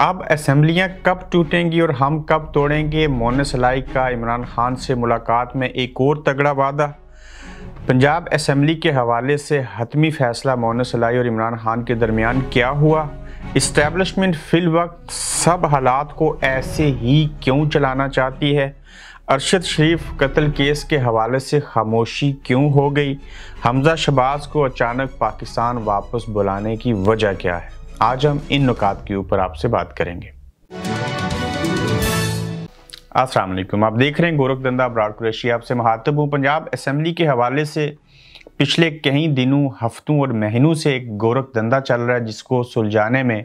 अब असम्बलियाँ कब टूटेंगी और हम कब तोड़ेंगे मोनस सलाई का इमरान खान से मुलाकात में एक और तगड़ा वादा पंजाब असम्बली के हवाले से हतमी फैसला मोन सलाई और इमरान खान के दरमियान क्या हुआ इस्टेबलिशमेंट फिल वक्त सब हालात को ऐसे ही क्यों चलाना चाहती है अरशद शरीफ कत्ल केस के हवाले से खामोशी क्यों हो गई हमजा शबाज को अचानक पाकिस्तान वापस बुलाने की वजह क्या है आज हम इन नुकात के ऊपर आपसे बात करेंगे अस्सलाम वालेकुम आप देख रहे हैं गोरख दंदा ब्राड कुरैशी आपसे महातब हूँ पंजाब असम्बली के हवाले से पिछले कई दिनों हफ्तों और महीनों से एक गोरख दंदा चल रहा है जिसको सुलझाने में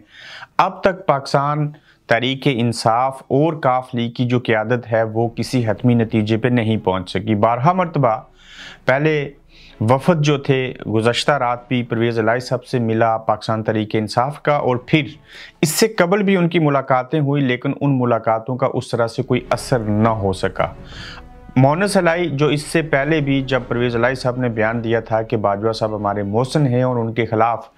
अब तक पाकिस्तान तहरीक इंसाफ और काफ लीग की जो क्यादत है वो किसी हतमी नतीजे पे नहीं पहुंच सकी बारह मरतबा पहले वफद जो थे गुज्त रात भी परवेज़ अलाई साहब से मिला पाकिस्तान तरीके इंसाफ का और फिर इससे कबल भी उनकी मुलाकातें हुई लेकिन उन मुलाकातों का उस तरह से कोई असर न हो सका मोनस अलाई जो इससे पहले भी जब परवेज़ अलाई साहब ने बयान दिया था कि बाजवा साहब हमारे मोहसन हैं और उनके ख़िलाफ़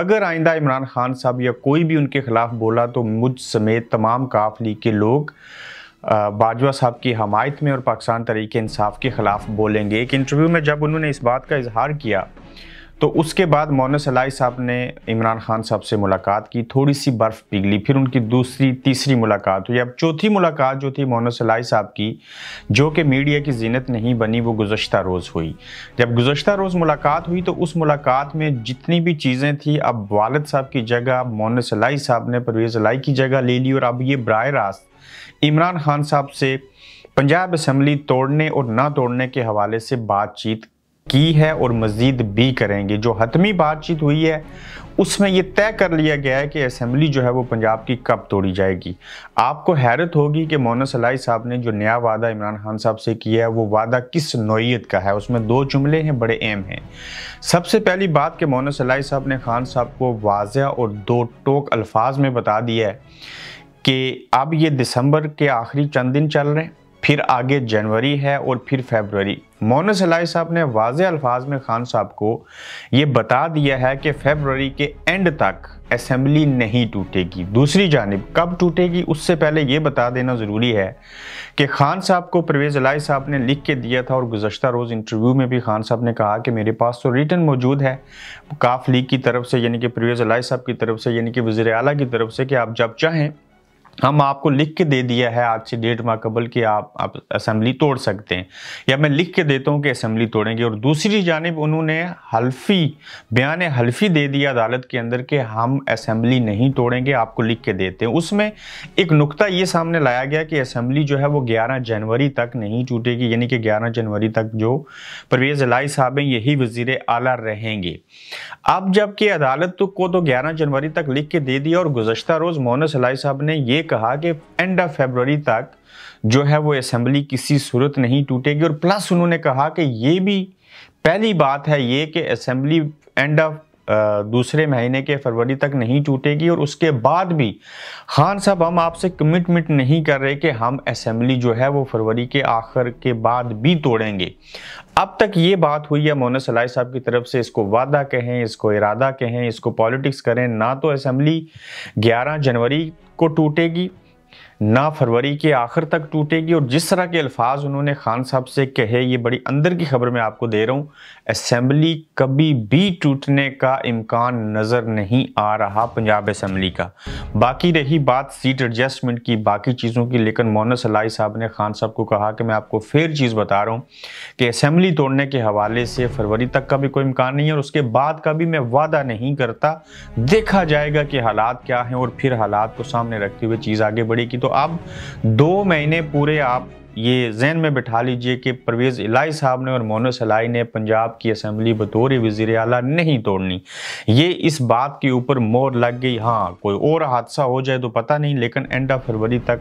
अगर आइंदा इमरान खान साहब या कोई भी उनके ख़िलाफ़ बोला तो मुझ समेत तमाम काफली के लोग बाजवा साहब की हमायत में और पाकिस्तान तरीके इंसाफ के ख़िलाफ़ बोलेंगे एक इंटरव्यू में जब उन्होंने इस बात का इजहार किया तो उसके बाद मोन सलाई साहब ने इमरान खान साहब से मुलाकात की थोड़ी सी बर्फ़ पिघली फिर उनकी दूसरी तीसरी मुलाकात हुई अब चौथी मुलाकात जो थी मोन सलाई साहब की जो कि मीडिया की जीनत नहीं बनी वो गुज्त रोज़ हुई जब गुज्त रोज़ मुलाकात हुई तो उस मुलाकात में जितनी भी चीज़ें थी अब वालद साहब की जगह मोन सलाई साहब ने परवेज़ लाई की जगह ले ली और अब ये बर रास्त इमरान खान साहब से पंजाब असम्बली तोड़ने और ना तोड़ने के हवाले से बातचीत की है और मज़ीद भी करेंगे जो हतमी बातचीत हुई है उसमें यह तय कर लिया गया है कि असम्बली जो है वो पंजाब की कब तोड़ी जाएगी आपको हैरत होगी कि मोना सलाई साहब ने जो नया वादा इमरान खान साहब से किया है वो वादा किस नोयत का है उसमें दो जुमले हैं बड़े अहम हैं सबसे पहली बात कि मोना सलाई साहब ने खान साहब को वाजह और दो टोक अल्फाज में बता दिया है कि अब ये दिसंबर के आखिरी चंद दिन चल रहे हैं फिर आगे जनवरी है और फिर फेबररी मोन सलाई साहब ने वाज अल्फाज में खान साहब को ये बता दिया है कि फेबररी के एंड तक असम्बली नहीं टूटेगी दूसरी जानब कब टूटेगी उससे पहले ये बता देना ज़रूरी है कि खान साहब को परवेज़ अलाई साहब ने लिख के दिया था और गुजशत रोज़ इंटरव्यू में भी खान साहब ने कहा कि मेरे पास तो रिटर्न मौजूद है काफ लीग की तरफ से यानी कि परवेज़ अलाई साहब की तरफ से यानी कि वज़ी अली की तरफ से कि आप जब चाहें हम आपको लिख के दे दिया है आज से डेट माकबल कि आप आप असम्बली तोड़ सकते हैं या मैं लिख के देता हूँ कि असम्बली तोड़ेंगे और दूसरी जानब उन्होंने हल्फी बयान हल्फी दे दिया अदालत के अंदर कि हम असम्बली नहीं तोड़ेंगे आपको लिख के देते हैं उसमें एक नुक्ता ये सामने लाया गया कि असम्बली जो है वो ग्यारह जनवरी तक नहीं टूटेगी यानी कि ग्यारह जनवरी तक जो परवेज़ लाई साहब हैं यही वजीर अला रहेंगे अब जबकि अदालत को तो ग्यारह जनवरी तक लिख के दे दिया और गुजशत रोज़ मोनस अलाई साहब ने ये कहा कि एंड ऑफ फेबररी तक जो है वो असम्बली किसी सूरत नहीं टूटेगी और प्लस उन्होंने कहा कि ये भी पहली बात है ये कि असम्बली एंड ऑफ दूसरे महीने के फरवरी तक नहीं टूटेगी और उसके बाद भी खान साहब हम आपसे कमिटमेंट नहीं कर रहे कि हम असम्बली जो है वो फरवरी के आखिर के बाद भी तोड़ेंगे अब तक ये बात हुई है मोना सलाई साहब की तरफ से इसको वादा कहें इसको इरादा कहें इसको पॉलिटिक्स करें ना तो असम्बली 11 जनवरी को टूटेगी ना फरवरी के आखिर तक टूटेगी और जिस तरह के अल्फाज उन्होंने खान साहब से कहे ये बड़ी अंदर की खबर मैं आपको दे रहा हूँ असम्बली कभी भी टूटने का इम्कान नज़र नहीं आ रहा पंजाब असम्बली का बाकी रही बात सीट एडजस्टमेंट की बाकी चीज़ों की लेकिन मोना सलाई साहब ने खान साहब को कहा कि मैं आपको फिर चीज़ बता रहा हूँ कि असम्बली तोड़ने के हवाले से फरवरी तक का भी कोई इम्कान नहीं है और उसके बाद का भी मैं वादा नहीं करता देखा जाएगा कि हालात क्या हैं और फिर हालात को सामने रखते हुए चीज़ आगे बढ़ेगी तो अब दो महीने पूरे आप ये जहन में बिठा लीजिए कि परवेज़ इलाई साहब ने और मोनस सलाई ने पंजाब की असम्बली बतौर वज़ी अला नहीं तोड़नी ये इस बात के ऊपर मोर लग गई हाँ कोई और हादसा हो जाए तो पता नहीं लेकिन एंड ऑफ फरवरी तक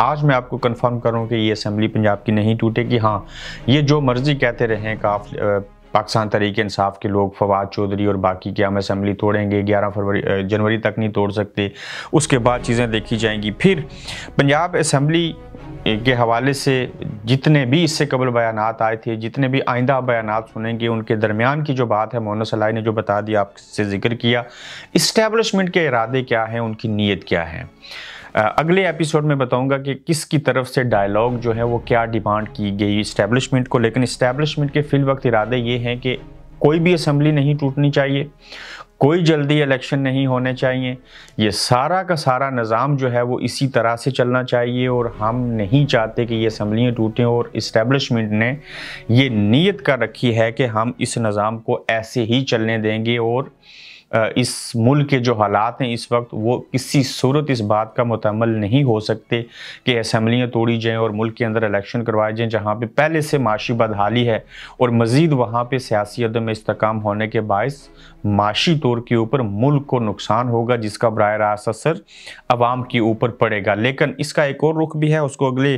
आज मैं आपको कंफर्म करूँ कि ये असम्बली पंजाब की नहीं टूटेगी हाँ ये जो मर्ज़ी कहते रहें काफ पाकिस्तान तरीक इंसाफ के लोग फवाद चौधरी और बाकी क्या हम असम्बली तोड़ेंगे ग्यारह फरवरी जनवरी तक नहीं तोड़ सकते उसके बाद चीज़ें देखी जाएंगी फिर पंजाब असम्बली के हवाले से जितने भी इससे कबल बयान आए थे जितने भी आइंदा बयान सुनेंगे उनके दरमियान की जो बात है मोहन सलाई ने जो बता दिया आपसे जिक्र किया इस्टेबलिशमेंट के इरादे क्या हैं उनकी नीयत क्या है अगले एपिसोड में बताऊंगा कि किसकी तरफ से डायलॉग जो है वो क्या डिमांड की गई इस्टेब्लिशमेंट को लेकिन इस्टेब्लिशमेंट के फिल वक्त इरादे ये हैं कि कोई भी असम्बली नहीं टूटनी चाहिए कोई जल्दी इलेक्शन नहीं होने चाहिए ये सारा का सारा निज़ाम जो है वो इसी तरह से चलना चाहिए और हम नहीं चाहते कि ये असम्बलियाँ टूटें और इस्टेब्लिशमेंट ने ये नीयत कर रखी है कि हम इस निज़ाम को ऐसे ही चलने देंगे और इस मुल्क के जो हालात हैं इस वक्त वो किसी सूरत इस बात का मतमल नहीं हो सकते कि असम्बलियाँ तोड़ी जाएँ और मुल्क के अंदर इलेक्शन करवाए जाएँ जहाँ पर पहले से माशी बदहाली है और मज़ीद वहाँ पर सियासी अदम इसकाम होने के बायस माशी तौर के ऊपर मुल्क को नुकसान होगा जिसका बर रास्त असर आवाम के ऊपर पड़ेगा लेकिन इसका एक और रुख भी है उसको अगले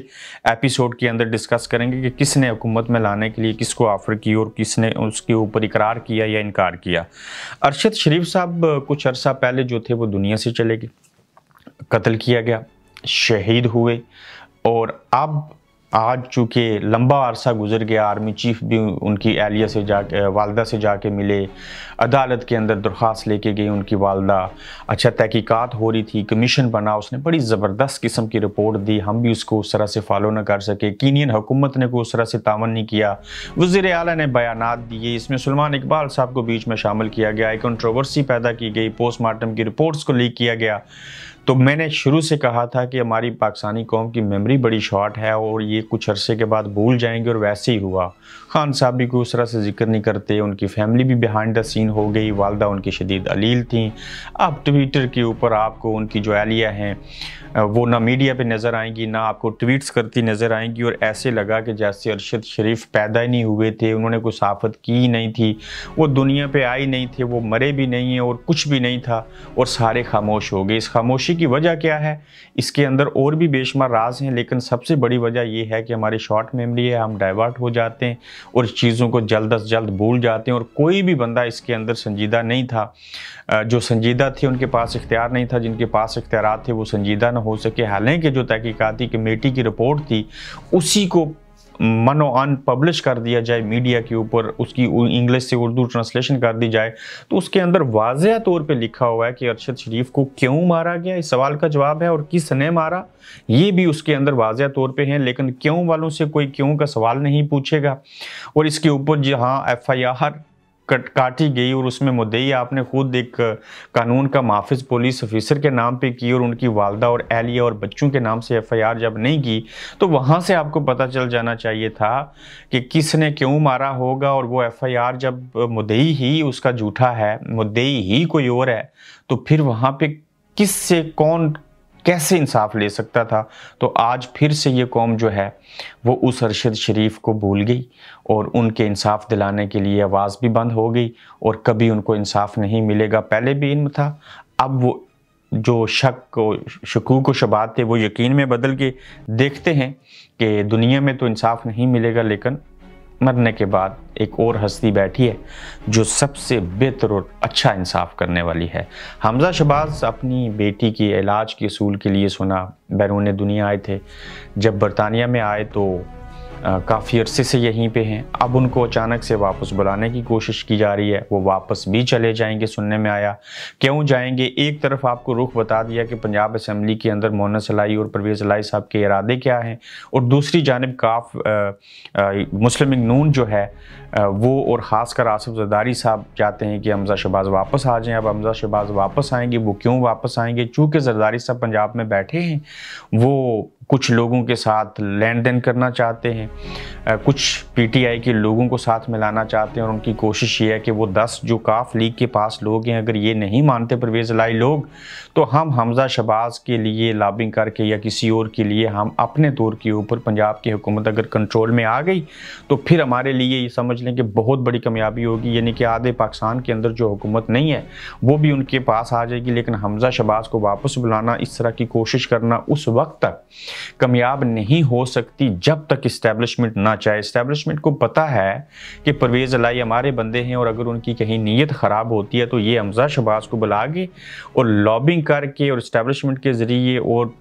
एपिसोड के अंदर डिस्कस करेंगे कि किसने हुकूमत में लाने के लिए किसको ऑफ़र की और किसने उसके ऊपर इकरार किया या इनकार किया अरशद शरीफ शरीफ साहब कुछ अरसा पहले जो थे वो दुनिया से चले गए कत्ल किया गया शहीद हुए और अब आज चूँकि लंबा अरसा गुजर गया आर्मी चीफ भी उनकी एहलिया से जा वालदा से जाके मिले अदालत के अंदर दरख्वास्त लेके गई उनकी वालदा अच्छा तहकीकात हो रही थी कमीशन बना उसने बड़ी ज़बरदस्त किस्म की रिपोर्ट दी हम भी उसको उस तरह से फॉलो ना कर सके कीनियन हुकूमत ने कोई उस तरह से तावन नहीं किया वजीर अली ने बयान दिए इसमें सलमान इकबाल साहब को बीच में शामिल किया गया एक कंट्रोवर्सी पैदा की गई पोस्टमार्टम की रिपोर्ट्स को लीक किया गया तो मैंने शुरू से कहा था कि हमारी पाकिस्तानी कौम की मेमोरी बड़ी शॉर्ट है और ये कुछ अरसे के बाद भूल जाएंगे और वैसे ही हुआ खान साहब भी कोई उस तरह से जिक्र नहीं करते उनकी फैमिली भी बिहाइंड द सीन हो गई वालदा उनकी शदीद अलील थी अब ट्विटर के ऊपर आपको उनकी जो एलिया हैं वो ना मीडिया पर नज़र आएंगी ना आपको ट्वीट्स करती नज़र आएंगी और ऐसे लगा कि जैसे अरशद शरीफ पैदा ही नहीं हुए थे उन्होंने कोई साफत की नहीं थी वो दुनिया पर आए नहीं थे वो मरे भी नहीं हैं और कुछ भी नहीं था और सारे खामोश हो गए इस खामोशी खुशी की वजह क्या है इसके अंदर और भी बेशुमार राज हैं लेकिन सबसे बड़ी वजह यह है कि हमारी शॉर्ट मेमोरी है हम डाइवर्ट हो जाते हैं और चीज़ों को जल्द अज जल्द भूल जाते हैं और कोई भी बंदा इसके अंदर संजीदा नहीं था जो संजीदा थे उनके पास इख्तियार नहीं था जिनके पास इख्तियार थे वो संजीदा ना हो सके हालांकि जो तहकीकती कमेटी की रिपोर्ट थी उसी को मनो आन पब्लिश कर दिया जाए मीडिया के ऊपर उसकी इंग्लिश से उर्दू ट्रांसलेशन कर दी जाए तो उसके अंदर वाजह तौर पे लिखा हुआ है कि अरशद शरीफ को क्यों मारा गया इस सवाल का जवाब है और किसने मारा ये भी उसके अंदर वाज तौर पे है लेकिन क्यों वालों से कोई क्यों का सवाल नहीं पूछेगा और इसके ऊपर जहाँ एफ आई आर कट काटी गई और उसमें मुदई आपने खुद एक कानून का माफिज पुलिस ऑफिसर के नाम पे की और उनकी वालदा और एहलिया और बच्चों के नाम से एफआईआर जब नहीं की तो वहाँ से आपको पता चल जाना चाहिए था कि किसने क्यों मारा होगा और वो एफआईआर जब मुदई ही उसका झूठा है मुदई ही कोई और है तो फिर वहाँ पे किस से कौन कैसे इंसाफ ले सकता था तो आज फिर से ये कौम जो है वो उस अरशद शरीफ को भूल गई और उनके इंसाफ दिलाने के लिए आवाज़ भी बंद हो गई और कभी उनको इंसाफ नहीं मिलेगा पहले भी इन था अब वो जो शक को शकूक व शबात थे वो यकीन में बदल के देखते हैं कि दुनिया में तो इंसाफ नहीं मिलेगा लेकिन मरने के बाद एक और हस्ती बैठी है जो सबसे बेहतर और अच्छा इंसाफ करने वाली है हमजा शबाज अपनी बेटी के इलाज के असूल के लिए सुना बैरून दुनिया आए थे जब बरतानिया में आए तो काफ़ी अरसे से यहीं पे हैं अब उनको अचानक से वापस बुलाने की कोशिश की जा रही है वो वापस भी चले जाएंगे सुनने में आया क्यों जाएंगे एक तरफ आपको रुख बता दिया कि पंजाब असम्बली के अंदर मोहन सलाई और परवेज़ लाई साहब के इरादे क्या हैं और दूसरी जानब काफ मुस्लिम नून जो है आ, वो और ख़ासकर आसफ़ जदारी साहब चाहते हैं कि हमजा शहबाज वापस आ जाएँ अब हमजा शहबाज वापस आएंगे वो क्यों वापस आएंगे चूँकि जरदारी साहब पंजाब में बैठे हैं वो कुछ लोगों के साथ लेन देन करना चाहते हैं कुछ पीटीआई के लोगों को साथ मिलाना चाहते हैं और उनकी कोशिश ये है कि वो दस जो काफ लीग के पास लोग हैं अगर ये नहीं मानते परवेज़ लाई लोग तो हम हमजा शबाज के लिए लाबिंग करके या किसी और के लिए हम अपने तौर के ऊपर पंजाब की हुकूमत अगर कंट्रोल में आ गई तो फिर हमारे लिए ये समझ लें कि बहुत बड़ी कामयाबी होगी यानी कि आधे पाकिस्तान के अंदर जो हुकूमत नहीं है वो भी उनके पास आ जाएगी लेकिन हमजा शबाज को वापस बुलाना इस तरह की कोशिश करना उस वक्त तक कामयाब नहीं हो सकती जब तक इस्टेब्लिशमेंट ना चाहे इस्टेब्लिशमेंट को पता है कि परवेज़ अलाई हमारे बंदे हैं और अगर उनकी कहीं नीयत ख़राब होती है तो ये हमजा शबाज को बुला के और लॉबिंग करके और इस्टेब्लिशमेंट के ज़रिए और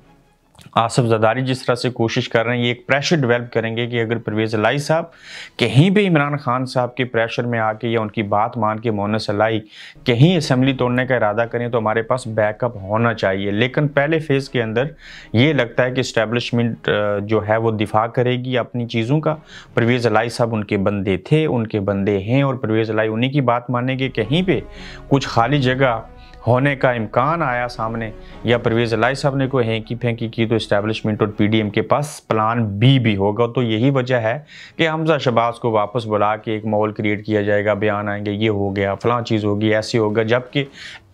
आसफ जदारी जिस तरह से कोशिश कर रहे हैं ये एक प्रेशर डेवलप करेंगे कि अगर परवेज़ अलाई साहब कहीं भी इमरान खान साहब के प्रेशर में आके या उनकी बात मान के मोनस अलाई कहीं असम्बली तोड़ने का इरादा करें तो हमारे पास बैकअप होना चाहिए लेकिन पहले फेज़ के अंदर ये लगता है कि इस्टेबलिशमेंट जो है वो दिफा करेगी अपनी चीज़ों का परवेज़ अलाई साहब उनके बंदे थे उनके बंदे हैं और परवेज़ अलाई उन्हीं की बात मानेंगे कहीं पर कुछ खाली जगह होने का इम्कान आया सामने या परवेज़ लाई साहब ने कोई हैंकी फेंकी की तो इस्टेबलिशमेंट और पीडीएम के पास प्लान बी भी होगा तो यही वजह है कि हमजा शबाज को वापस बुला के एक माहौल क्रिएट किया जाएगा बयान आएंगे ये हो गया फलां चीज़ होगी ऐसे होगा जबकि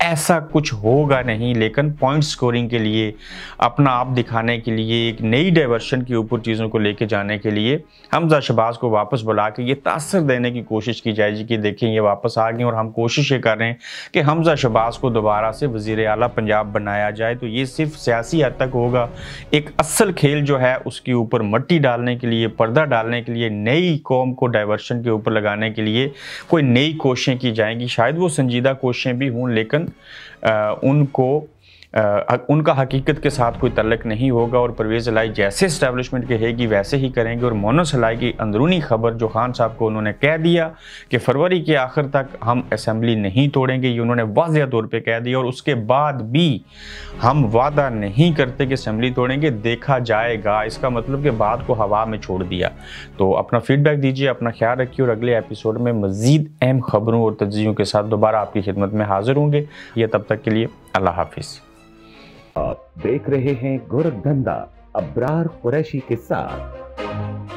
ऐसा कुछ होगा नहीं लेकिन पॉइंट स्कोरिंग के लिए अपना आप दिखाने के लिए एक नई डाइवर्शन के ऊपर चीज़ों को लेके जाने के लिए हमजा शबाज को वापस बुला के ये तासर देने की कोशिश की जाएगी कि देखें ये वापस आ गए और हम कोशिश ये कर रहे हैं कि हमजा शबाज को दोबारा से वज़ी अला पंजाब बनाया जाए तो ये सिर्फ सियासी हद तक होगा एक असल खेल जो है उसके ऊपर मट्टी डालने के लिए पर्दा डालने के लिए नई कौम को डाइवर्शन के ऊपर लगाने के लिए कोई नई कोशिशें की जाएंगी शायद वो संजीदा कोशिशें भी हों लेकिन उनको आ, उनका हकीकत के साथ कोई तलक नहीं होगा और परवेज़ लाई जैसे इस्टेबलिशमेंट कहेगी वैसे ही करेंगे और मोनस अलाई की अंदरूनी खबर जो खान साहब को उन्होंने कह दिया कि फरवरी के आखिर तक हम असम्बली नहीं तोड़ेंगे ये उन्होंने वाजह तौर पर कह दिया और उसके बाद भी हम वादा नहीं करते कि असम्बली तोड़ेंगे देखा जाएगा इसका मतलब कि बात को हवा में छोड़ दिया तो अपना फीडबैक दीजिए अपना ख्याल रखिए और अगले एपिसोड में मज़ीद अहम खबरों और तजियों के साथ दोबारा आपकी खिदमत में हाजिर होंगे ये तब तक के लिए अल्लाह हाफिज़ आप देख रहे हैं धंधा अब्रार कुरैशी के साथ